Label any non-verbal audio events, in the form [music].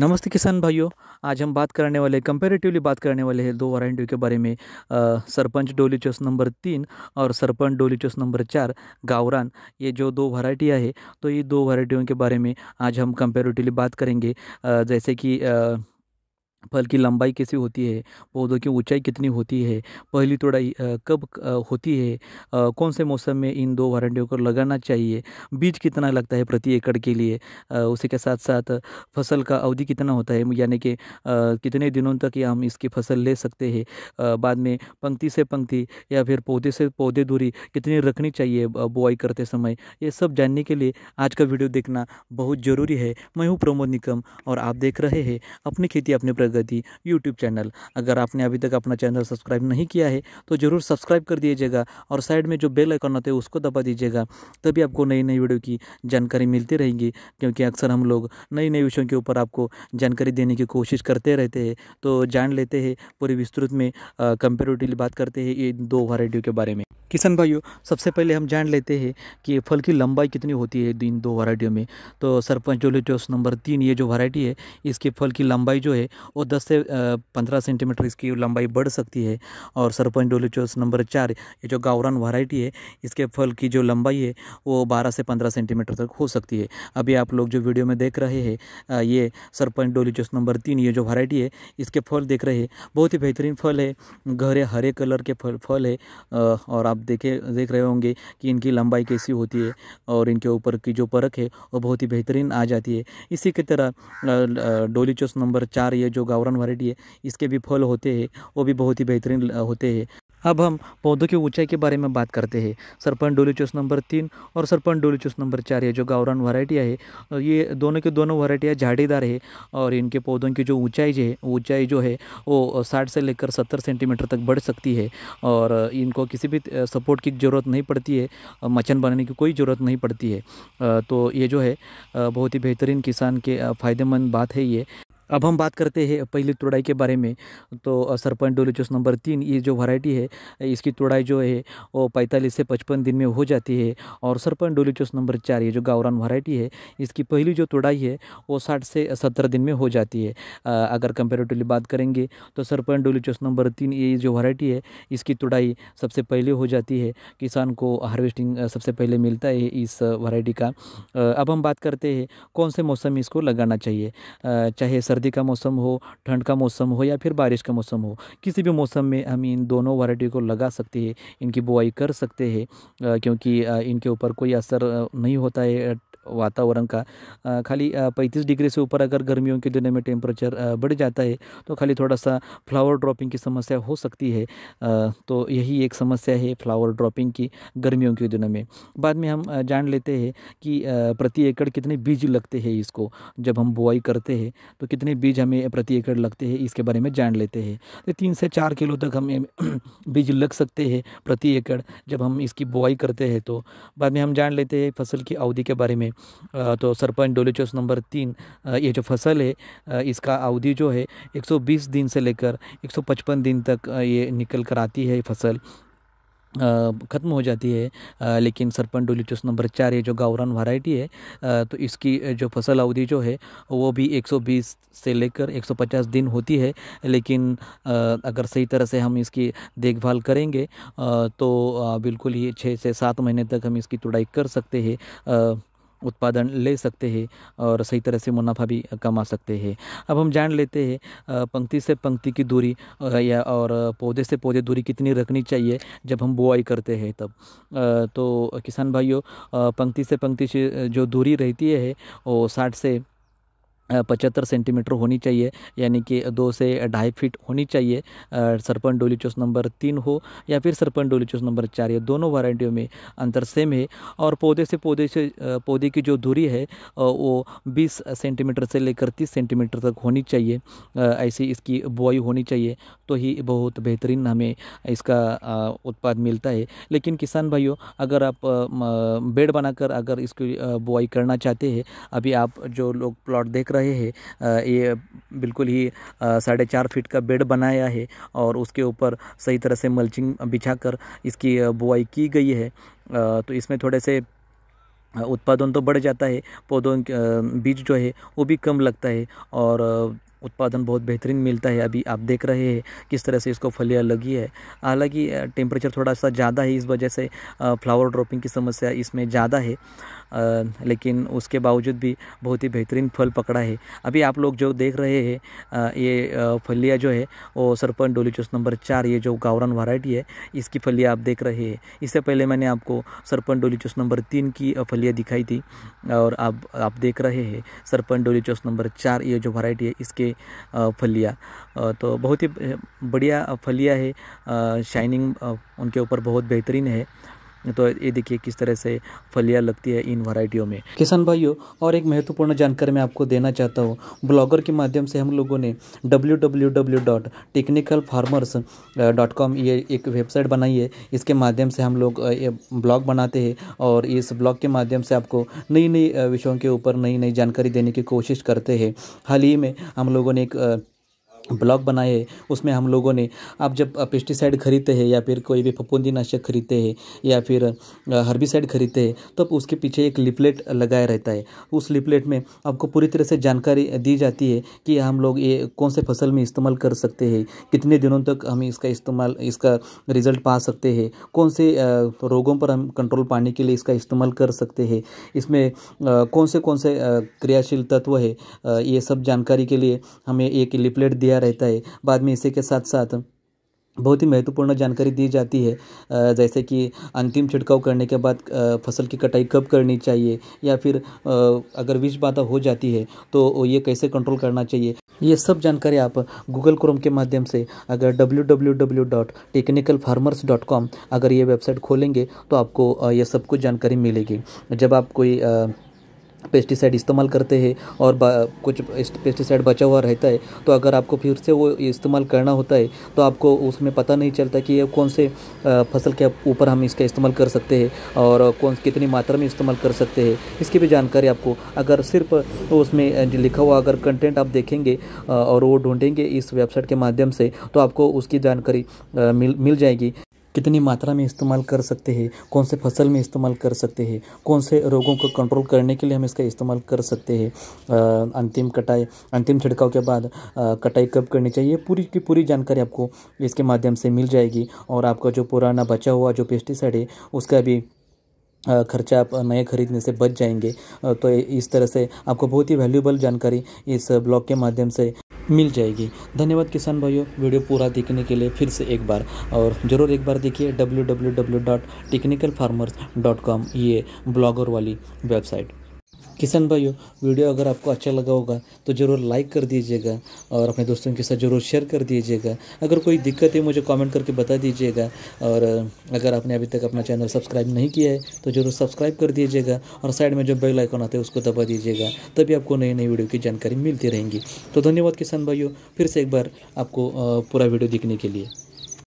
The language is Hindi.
नमस्ते किसान भाइयों आज हम बात करने वाले कंपेरेटिवली बात करने वाले हैं दो वारंटियों के बारे में आ, सरपंच डोली नंबर तीन और सरपंच डोली चौस नंबर चार गावरान ये जो दो वैरायटी है तो ये दो वैरायटियों के बारे में आज हम कंपेरेटिवली बात करेंगे आ, जैसे कि आ, फल की लंबाई कैसी होती है पौधों की ऊंचाई कितनी होती है पहली तोड़ाई कब होती है कौन से मौसम में इन दो वारंटियों को लगाना चाहिए बीज कितना लगता है प्रति एकड़ के लिए उसी के साथ साथ फसल का अवधि कितना होता है यानी कि कितने दिनों तक या हम इसकी फसल ले सकते हैं बाद में पंक्ति से पंक्ति या फिर पौधे से पौधे दूरी कितनी रखनी चाहिए बुआई करते समय ये सब जानने के लिए आज का वीडियो देखना बहुत ज़रूरी है मैं हूँ प्रमोद निकम और आप देख रहे हैं अपनी खेती अपने प्रगति यूट्यूब चैनल अगर आपने अभी तक अपना चैनल सब्सक्राइब नहीं किया है तो ज़रूर सब्सक्राइब कर दीजिएगा और साइड में जो बेल आइकन होते हैं उसको दबा दीजिएगा तभी आपको नई नई वीडियो की जानकारी मिलती रहेगी क्योंकि अक्सर हम लोग नई नई विषयों के ऊपर आपको जानकारी देने की कोशिश करते रहते हैं तो जान लेते हैं पूरे विस्तृत में कंपेरेटिवली बात करते हैं ये दो वराइटियों के बारे में किसान भाइयों सबसे पहले हम जान लेते हैं कि फल की लंबाई कितनी होती है इन दो वराइटियों में तो सरपंच जोलिटोस नंबर तीन ये जो वराइटी है इसके फल की लंबाई जो है वो 10 से 15 सेंटीमीटर इसकी लंबाई बढ़ सकती है और सरपंच डोलीचोस नंबर चार ये जो गावरान वैरायटी है इसके फल की जो लंबाई है वो 12 से 15 सेंटीमीटर तक हो सकती है अभी आप लोग जो वीडियो में देख रहे हैं ये सरपंच डोलीचोस नंबर तीन ये जो वैरायटी है इसके फल देख रहे हैं बहुत ही बेहतरीन फल है गहरे हरे कलर के फल फल है और आप देखे देख रहे होंगे कि इनकी लंबाई कैसी होती है और इनके ऊपर की जो परख है वो बहुत ही बेहतरीन आ जाती है इसी की तरह डोलीचोस नंबर चार ये जो गावरन वराइटी है इसके भी फल होते हैं वो भी बहुत ही बेहतरीन होते हैं अब हम पौधों की ऊंचाई के बारे में बात करते हैं सरपन डोलीचूस नंबर तीन और सरपन डोलीचूस नंबर चार है जो गावरान वराइटियाँ है ये दोनों के दोनों वराइटियाँ झाड़ीदार है और इनके पौधों की जो ऊंचाई है ऊंचाई जो है वो साठ से लेकर सत्तर सेंटीमीटर तक बढ़ सकती है और इनको किसी भी सपोर्ट की ज़रूरत नहीं पड़ती है मचन बनाने की कोई ज़रूरत नहीं पड़ती है तो ये जो है बहुत ही बेहतरीन किसान के फ़ायदेमंद बात है ये अब हम बात करते हैं पहली तुड़ाई के बारे में तो सरपंच डोलिचोस नंबर तीन ये जो वैरायटी है इसकी तुड़ाई जो है वो पैंतालीस से पचपन दिन में हो जाती है और सरपंच डोलिचोस नंबर चार ये जो गावरान वैरायटी है इसकी पहली जो तुड़ाई है वो साठ से सत्तर दिन में हो जाती है अगर कंपेरेटिवली बात करेंगे तो सरपंच डोलिचोस नंबर तीन ये जो वरायटी है इसकी तुड़ाई सबसे पहले हो जाती है किसान को हार्वेस्टिंग सबसे पहले मिलता है इस वरायटी का अब हम बात करते हैं कौन से मौसम में इसको लगाना चाहिए चाहे सर्दी का मौसम हो ठंड का मौसम हो या फिर बारिश का मौसम हो किसी भी मौसम में हम इन दोनों वराइटी को लगा सकते हैं इनकी बुआई कर सकते हैं क्योंकि इनके ऊपर कोई असर नहीं होता है वातावरण का खाली पैंतीस डिग्री से ऊपर अगर गर्मियों के दिनों में टेम्परेचर बढ़ जाता है तो खाली थोड़ा सा फ्लावर ड्रॉपिंग की समस्या हो सकती है तो यही एक समस्या है फ्लावर ड्रॉपिंग की गर्मियों के दिनों में बाद में हम जान लेते हैं कि प्रति एकड़ कितने बीज लगते हैं इसको जब हम बुआई करते हैं तो कितने बीज हमें प्रति एकड़ लगते हैं इसके बारे में जान लेते हैं तो तीन से चार किलो तक हमें [clears throat] बीज लग सकते हैं प्रति एकड़ जब हम इसकी बुआई करते हैं तो बाद में हम जान लेते हैं फसल की अवधि के बारे में तो सरपंच चौस नंबर तीन ये जो फसल है इसका अवधि जो है 120 दिन से लेकर 155 दिन तक ये निकल कर आती है फसल ख़त्म हो जाती है लेकिन लेकिन डोली चौस नंबर चार ये जो गावरान वैरायटी है तो इसकी जो फसल अवधि जो है वो भी 120 से लेकर 150 दिन होती है लेकिन अगर सही तरह से हम इसकी देखभाल करेंगे तो बिल्कुल ही छः से सात महीने तक हम इसकी तुड़ाई कर सकते हैं उत्पादन ले सकते हैं और सही तरह से मुनाफा भी कमा सकते हैं अब हम जान लेते हैं पंक्ति से पंक्ति की दूरी या और पौधे से पौधे दूरी कितनी रखनी चाहिए जब हम बुआई करते हैं तब तो किसान भाइयों पंक्ति से पंक्ति से जो दूरी रहती है वो साठ से पचहत्तर सेंटीमीटर होनी चाहिए यानी कि दो से ढाई फीट होनी चाहिए सरपंच डोली चोस नंबर तीन हो या फिर सरपंच डोली चोस नंबर चार ये दोनों वारंटियों में अंतर सेम है और पौधे से पौधे से पौधे की जो दूरी है वो बीस सेंटीमीटर से लेकर तीस सेंटीमीटर तक होनी चाहिए ऐसी इसकी बुआई होनी चाहिए तो ही बहुत बेहतरीन हमें इसका उत्पाद मिलता है लेकिन किसान भाइयों अगर आप बेड बनाकर अगर इसकी बुआई करना चाहते हैं अभी आप जो लोग प्लॉट देख रहे रहे हैं ये बिल्कुल ही साढ़े चार फीट का बेड बनाया है और उसके ऊपर सही तरह से मल्चिंग बिछाकर इसकी बुआई की गई है तो इसमें थोड़े से उत्पादन तो बढ़ जाता है पौधों बीज जो है वो भी कम लगता है और उत्पादन बहुत बेहतरीन मिलता है अभी आप देख रहे हैं किस तरह से इसको फलियाँ लगी है हालांकि टेम्परेचर थोड़ा सा ज़्यादा है इस वजह से फ्लावर ड्रॉपिंग की समस्या इसमें ज़्यादा है लेकिन उसके बावजूद भी बहुत ही बेहतरीन फल पकड़ा है अभी आप लोग जो देख रहे हैं ये फलियाँ जो है वो सरपंच डोली चोस नंबर चार ये जो गावरन वाराइटी है इसकी फलियाँ आप देख रहे हैं इससे पहले मैंने आपको सरपंच डोली चोस नंबर तीन की फलियाँ दिखाई थी और आप आप देख रहे हैं सरपंच डोली चोस नंबर चार ये जो वाराइटी है इसके फलियाँ तो बहुत ही बढ़िया फलियाँ है शाइनिंग उनके ऊपर बहुत बेहतरीन है तो ये देखिए किस तरह से फलियाँ लगती है इन वैरायटियों में किसान भाइयों और एक महत्वपूर्ण जानकारी मैं आपको देना चाहता हूँ ब्लॉगर के माध्यम से हम लोगों ने W W W dot technical farmers dot com ये एक वेबसाइट बनाई है इसके माध्यम से हम लोग ये ब्लॉग बनाते हैं और इस ब्लॉग के माध्यम से आपको नई नई विषयों के ऊपर नई नई जानकारी देने की कोशिश करते हैं हाल ही में हम लोगों ने एक ब्लॉग बनाए उसमें हम लोगों ने आप जब पेस्टिसाइड खरीदते हैं या फिर कोई भी फपूंदी नाशक खरीदते हैं या फिर हर्बिसाइड खरीदते हैं तब तो उसके पीछे एक लिपलेट लगाया रहता है उस लिपलेट में आपको पूरी तरह से जानकारी दी जाती है कि हम लोग ये कौन से फसल में इस्तेमाल कर सकते हैं कितने दिनों तक हम इसका इस्तेमाल इसका रिजल्ट पा सकते हैं कौन से रोगों पर हम कंट्रोल पाने के लिए इसका इस्तेमाल कर सकते हैं इसमें कौन से कौन से क्रियाशील तत्व है ये सब जानकारी के लिए हमें एक लिपलेट दिया रहता है बाद में इसी के साथ साथ बहुत ही महत्वपूर्ण जानकारी दी जाती है जैसे कि अंतिम छिड़काव करने के बाद फसल की कटाई कब करनी चाहिए या फिर अगर विष बाधा हो जाती है तो ये कैसे कंट्रोल करना चाहिए ये सब जानकारी आप गूगल क्रोम के माध्यम से अगर कॉम अगर ये वेबसाइट खोलेंगे तो आपको ये सब कुछ जानकारी मिलेगी जब आप कोई पेस्टिसाइड इस्तेमाल करते हैं और कुछ पेस्टिसाइड बचा हुआ रहता है तो अगर आपको फिर से वो इस्तेमाल करना होता है तो आपको उसमें पता नहीं चलता कि ये कौन से फसल के ऊपर हम इसका इस्तेमाल कर सकते हैं और कौन कितनी मात्रा में इस्तेमाल कर सकते हैं इसकी भी जानकारी आपको अगर सिर्फ उसमें लिखा हुआ अगर कंटेंट आप देखेंगे और वो ढूंढेंगे इस वेबसाइट के माध्यम से तो आपको उसकी जानकारी मिल मिल जाएगी कितनी मात्रा में इस्तेमाल कर सकते हैं कौन से फसल में इस्तेमाल कर सकते हैं कौन से रोगों को कंट्रोल करने के लिए हम इसका इस्तेमाल कर सकते हैं अंतिम कटाई अंतिम छिड़काव के बाद कटाई कब करनी चाहिए पूरी की पूरी जानकारी आपको इसके माध्यम से मिल जाएगी और आपका जो पुराना बचा हुआ जो पेस्टिसाइड है उसका भी खर्चा आप नए खरीदने से बच जाएंगे तो इस तरह से आपको बहुत ही वैल्यूबल जानकारी इस ब्लॉग के माध्यम से मिल जाएगी धन्यवाद किसान भाइयों वीडियो पूरा देखने के लिए फिर से एक बार और ज़रूर एक बार देखिए W W W dot technical farmers dot com ये ब्लॉगर वाली वेबसाइट किसान भाइयों वीडियो अगर आपको अच्छा लगा होगा तो ज़रूर लाइक कर दीजिएगा और अपने दोस्तों के साथ ज़रूर शेयर कर दीजिएगा अगर कोई दिक्कत है मुझे कमेंट करके बता दीजिएगा और अगर आपने अभी तक अपना चैनल सब्सक्राइब नहीं किया है तो ज़रूर सब्सक्राइब कर दीजिएगा और साइड में जो बेल आइकॉन आता है उसको दबा दीजिएगा तभी आपको नई नई वीडियो की जानकारी मिलती रहेंगी तो धन्यवाद किसान भाइयों फिर से एक बार आपको पूरा वीडियो देखने के लिए